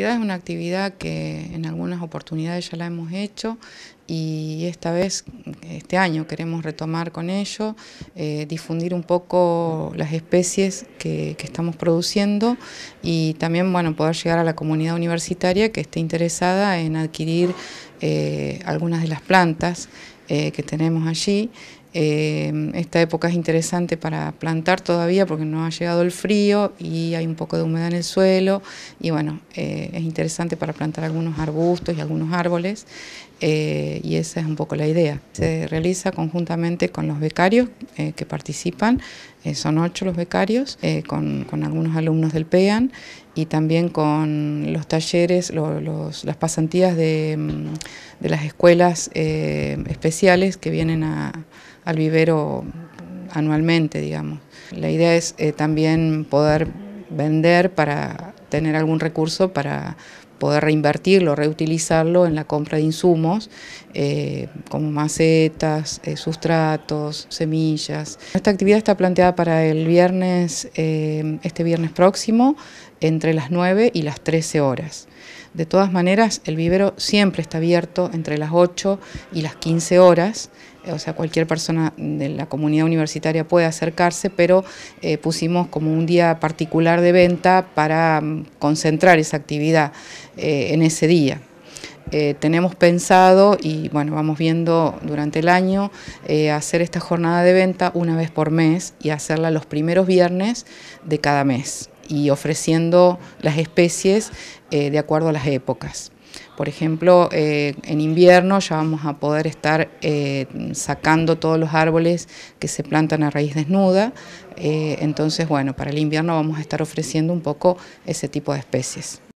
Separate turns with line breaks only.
es una actividad que en algunas oportunidades ya la hemos hecho y esta vez, este año, queremos retomar con ello, eh, difundir un poco las especies que, estamos produciendo y también bueno, poder llegar a la comunidad universitaria que esté interesada en adquirir eh, algunas de las plantas eh, que tenemos allí Em, esta época es interesante para plantar todavía porque no ha llegado el frío y hay un poco de humedad en el suelo y bueno, eh, es interesante para plantar algunos arbustos y algunos árboles eh, y esa es un poco la idea. Se realiza conjuntamente con los becarios eh, que participan, son ocho los becarios, con, algunos alumnos del PEAN y también con los talleres, las pasantías de, mm, de las escuelas especiales que vienen a al vivero anualmente, digamos. La idea es eh, también poder vender para tener algún recurso para poder reinvertirlo, reutilizarlo en la compra de insumos eh, como macetas, eh, sustratos, semillas. Esta actividad está planteada para el viernes, eh, este viernes próximo, entre las 9 y las 13 horas. De todas maneras, el vivero siempre está abierto entre las 8 y las 15 horas, o sea, cualquier persona de la comunidad universitaria puede acercarse, pero pusimos como un día particular de venta para mm, concentrar esa actividad. Eh, en ese día. Eh, tenemos pensado y bueno, vamos viendo durante el año eh, hacer esta jornada de venta una vez por mes y hacerla los primeros viernes de cada mes y ofreciendo las especies de acuerdo a las épocas. Por ejemplo, en invierno ya vamos a poder estar sacando todos los árboles que se plantan a raíz desnuda. entonces, bueno, para el invierno vamos a estar ofreciendo un poco ese tipo de especies.